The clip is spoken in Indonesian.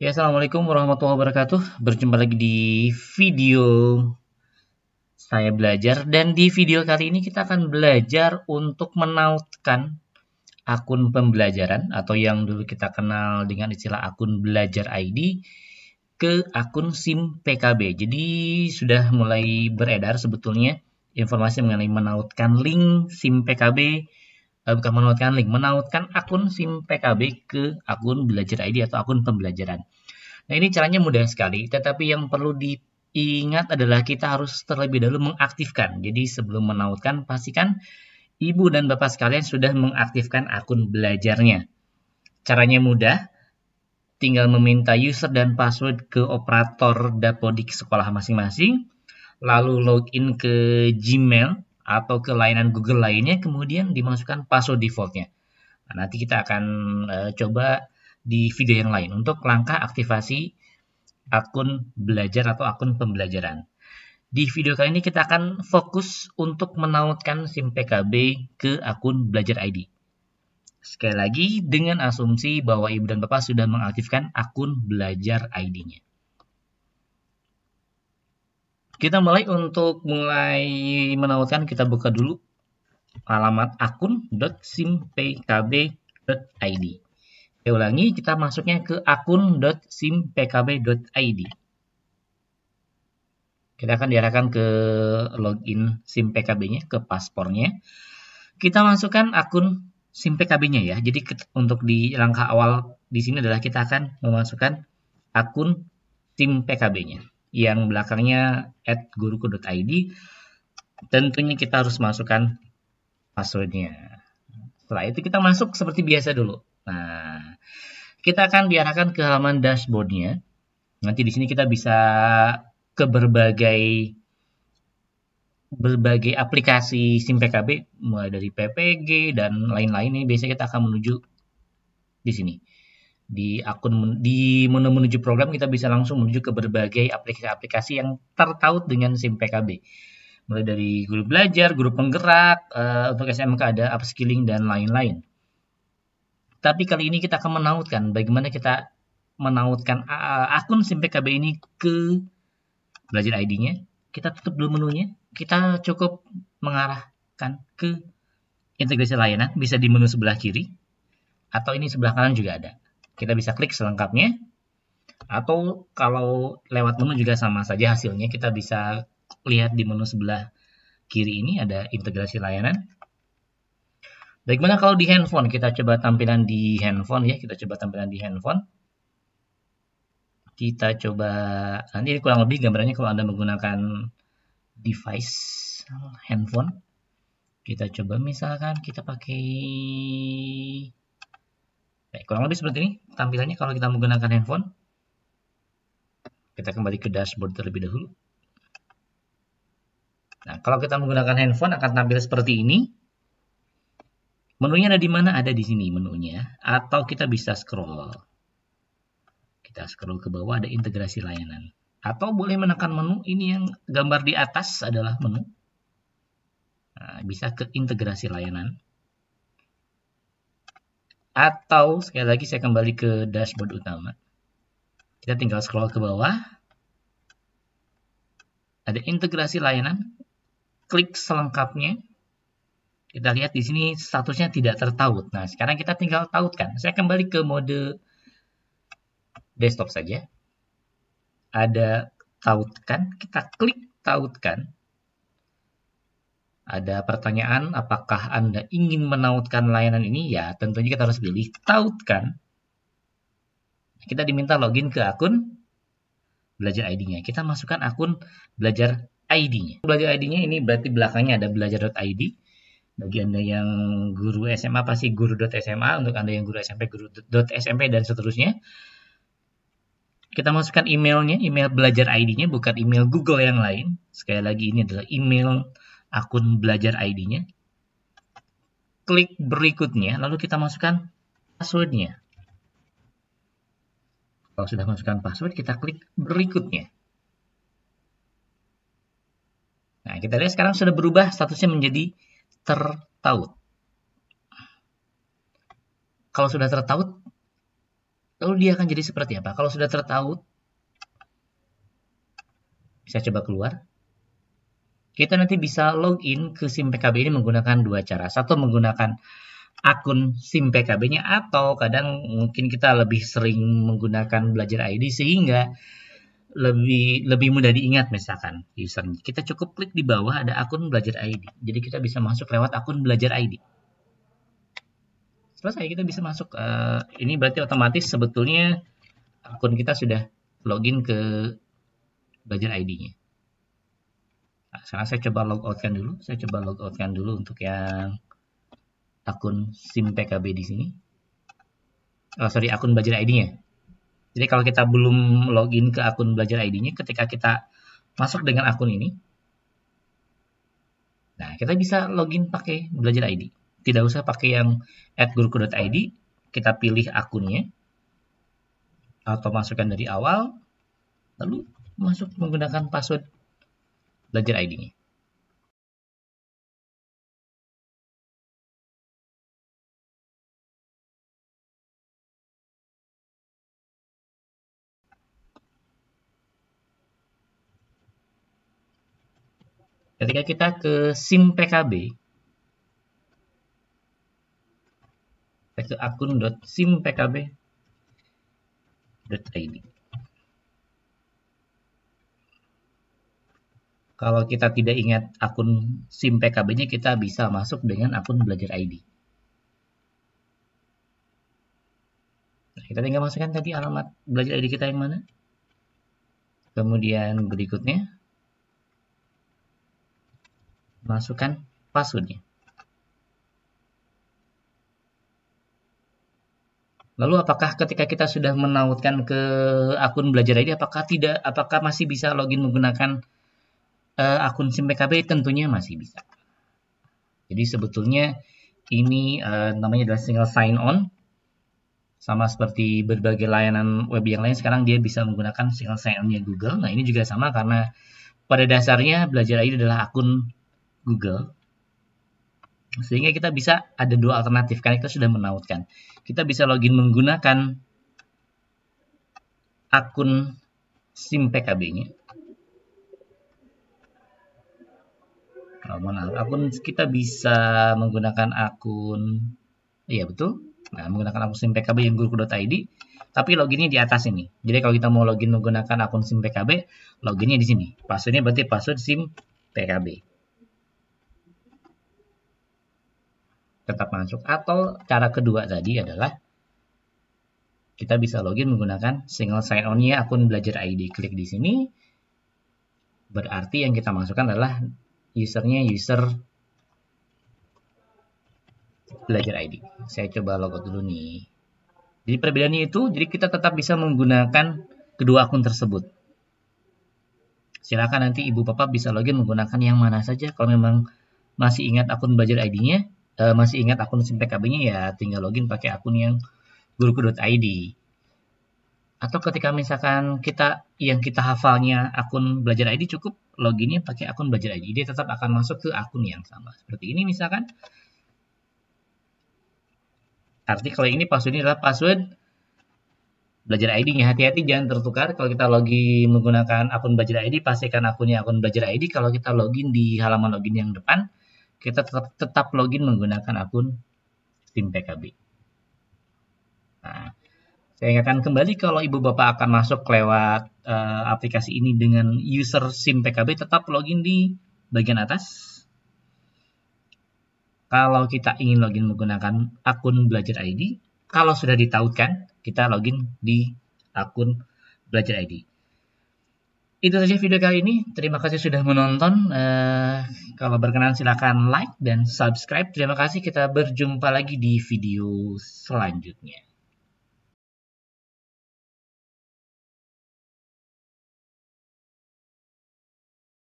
Ya, Assalamualaikum warahmatullahi wabarakatuh. Berjumpa lagi di video saya belajar. Dan di video kali ini kita akan belajar untuk menautkan akun pembelajaran atau yang dulu kita kenal dengan istilah akun belajar ID ke akun SIM PKB. Jadi sudah mulai beredar sebetulnya informasi mengenai menautkan link SIM PKB eh, bukan menautkan link, menautkan akun SIM PKB ke akun belajar ID atau akun pembelajaran. Nah ini caranya mudah sekali, tetapi yang perlu diingat adalah kita harus terlebih dahulu mengaktifkan. Jadi sebelum menautkan, pastikan ibu dan bapak sekalian sudah mengaktifkan akun belajarnya. Caranya mudah, tinggal meminta user dan password ke operator dapodik sekolah masing-masing, lalu login ke Gmail atau ke layanan Google lainnya kemudian dimasukkan password defaultnya. Nah, nanti kita akan e, coba di video yang lain untuk langkah aktivasi akun belajar atau akun pembelajaran. Di video kali ini kita akan fokus untuk menautkan SIM PKB ke akun belajar ID. Sekali lagi dengan asumsi bahwa ibu dan bapak sudah mengaktifkan akun belajar ID-nya. Kita mulai untuk mulai menautkan kita buka dulu alamat akun. akun.simpkb.id. Saya ulangi, kita masuknya ke akun. akun.simpkb.id. Kita akan diarahkan ke login simpkb nya ke paspornya. Kita masukkan akun simpkb nya ya. Jadi untuk di langkah awal di sini adalah kita akan memasukkan akun simpkb nya yang belakangnya @guruku.id tentunya kita harus masukkan passwordnya setelah itu kita masuk seperti biasa dulu nah kita akan diarahkan ke halaman dashboardnya nanti di sini kita bisa ke berbagai berbagai aplikasi SIM PKB mulai dari PPG dan lain-lain ini biasanya kita akan menuju di sini di akun di menu menuju program kita bisa langsung menuju ke berbagai aplikasi-aplikasi yang tertaut dengan SIM PKB. Mulai dari guru belajar, guru penggerak, uh, untuk SMK ada upskilling dan lain-lain. Tapi kali ini kita akan menautkan bagaimana kita menautkan eh, akun SIM PKB ini ke belajar ID-nya. Kita tutup dulu menunya. Kita cukup mengarahkan ke integrasi layanan bisa di menu sebelah kiri atau ini sebelah kanan juga ada. Kita bisa klik selengkapnya. Atau kalau lewat menu juga sama saja hasilnya. Kita bisa lihat di menu sebelah kiri ini ada integrasi layanan. Bagaimana kalau di handphone? Kita coba tampilan di handphone ya. Kita coba tampilan di handphone kita coba nanti ini kurang lebih gambarnya kalau anda menggunakan device handphone kita coba misalkan kita pakai Baik, kurang lebih seperti ini tampilannya kalau kita menggunakan handphone. Kita kembali ke dashboard terlebih dahulu. Nah, kalau kita menggunakan handphone akan tampil seperti ini. Menunya ada di mana? Ada di sini menunya. Atau kita bisa scroll. Kita scroll ke bawah ada integrasi layanan. Atau boleh menekan menu. Ini yang gambar di atas adalah menu. Nah, bisa ke integrasi layanan atau sekali lagi saya kembali ke dashboard utama. Kita tinggal scroll ke bawah. Ada integrasi layanan. Klik selengkapnya. Kita lihat di sini statusnya tidak tertaut. Nah, sekarang kita tinggal tautkan. Saya kembali ke mode desktop saja. Ada tautkan, kita klik tautkan ada pertanyaan apakah Anda ingin menautkan layanan ini? Ya, tentunya kita harus pilih tautkan. Kita diminta login ke akun belajar ID-nya. Kita masukkan akun belajar ID-nya. Belajar ID-nya ini berarti belakangnya ada belajar.id. Bagi Anda yang guru SMA pasti guru.sma, untuk Anda yang guru SMP guru.smp dan seterusnya kita masukkan emailnya, email belajar ID-nya, bukan email Google yang lain. Sekali lagi ini adalah email akun belajar ID-nya. Klik berikutnya, lalu kita masukkan passwordnya. Kalau sudah masukkan password, kita klik berikutnya. Nah, kita lihat sekarang sudah berubah statusnya menjadi tertaut. Kalau sudah tertaut, lalu dia akan jadi seperti apa? Kalau sudah tertaut, saya coba keluar kita nanti bisa login ke SIM PKB ini menggunakan dua cara. Satu menggunakan akun SIM PKB-nya atau kadang mungkin kita lebih sering menggunakan belajar ID sehingga lebih lebih mudah diingat misalkan usernya. Kita cukup klik di bawah ada akun belajar ID. Jadi kita bisa masuk lewat akun belajar ID. Selesai kita bisa masuk. Eh, ini berarti otomatis sebetulnya akun kita sudah login ke belajar ID-nya sekarang saya coba kan dulu saya coba kan dulu untuk yang akun sim PKB di sini oh, sorry akun belajar ID-nya jadi kalau kita belum login ke akun belajar ID-nya ketika kita masuk dengan akun ini nah kita bisa login pakai belajar ID tidak usah pakai yang @guruku.id kita pilih akunnya atau masukkan dari awal lalu masuk menggunakan password belajar ID-nya. Ketika kita ke SIM PKB, kita ke akun.simpkb.id. kalau kita tidak ingat akun SIM PKB-nya, kita bisa masuk dengan akun belajar ID. Nah, kita tinggal masukkan tadi alamat belajar ID kita yang mana. Kemudian berikutnya, masukkan passwordnya. Lalu apakah ketika kita sudah menautkan ke akun belajar ID apakah tidak apakah masih bisa login menggunakan uh, akun SIM PKB tentunya masih bisa. Jadi sebetulnya ini uh, namanya adalah single sign on. Sama seperti berbagai layanan web yang lain sekarang dia bisa menggunakan single sign on-nya Google. Nah, ini juga sama karena pada dasarnya belajar ini adalah akun Google. Sehingga kita bisa ada dua alternatif karena kita sudah menautkan. Kita bisa login menggunakan akun SIM PKB-nya mohon akun kita bisa menggunakan akun iya betul nah menggunakan akun sim pkb yang guruku.id tapi loginnya di atas ini jadi kalau kita mau login menggunakan akun sim pkb loginnya di sini passwordnya berarti password sim pkb tetap masuk atau cara kedua tadi adalah kita bisa login menggunakan single sign on-nya akun belajar ID. Klik di sini. Berarti yang kita masukkan adalah usernya user belajar ID. Saya coba logout dulu nih. Jadi perbedaannya itu, jadi kita tetap bisa menggunakan kedua akun tersebut. Silakan nanti ibu bapak bisa login menggunakan yang mana saja. Kalau memang masih ingat akun belajar ID-nya, eh, masih ingat akun SIM nya ya tinggal login pakai akun yang guruku.id. Atau ketika misalkan kita yang kita hafalnya akun belajar ID cukup loginnya pakai akun belajar ID, Dia tetap akan masuk ke akun yang sama. Seperti ini misalkan. Arti kalau ini password ini adalah password belajar ID-nya. Hati-hati jangan tertukar. Kalau kita login menggunakan akun belajar ID, pastikan akunnya akun belajar ID. Kalau kita login di halaman login yang depan, kita tetap, tetap login menggunakan akun tim PKB. Nah, saya ingatkan kembali kalau Ibu Bapak akan masuk lewat uh, aplikasi ini dengan user SIM PKB tetap login di bagian atas. Kalau kita ingin login menggunakan akun Belajar ID, kalau sudah ditautkan, kita login di akun Belajar ID. Itu saja video kali ini. Terima kasih sudah menonton. Uh, kalau berkenan silakan like dan subscribe. Terima kasih. Kita berjumpa lagi di video selanjutnya.